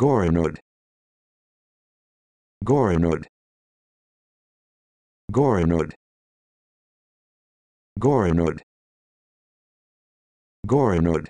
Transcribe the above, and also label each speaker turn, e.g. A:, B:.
A: Goranud. Goranud. Goranud. Goranud. Goranud.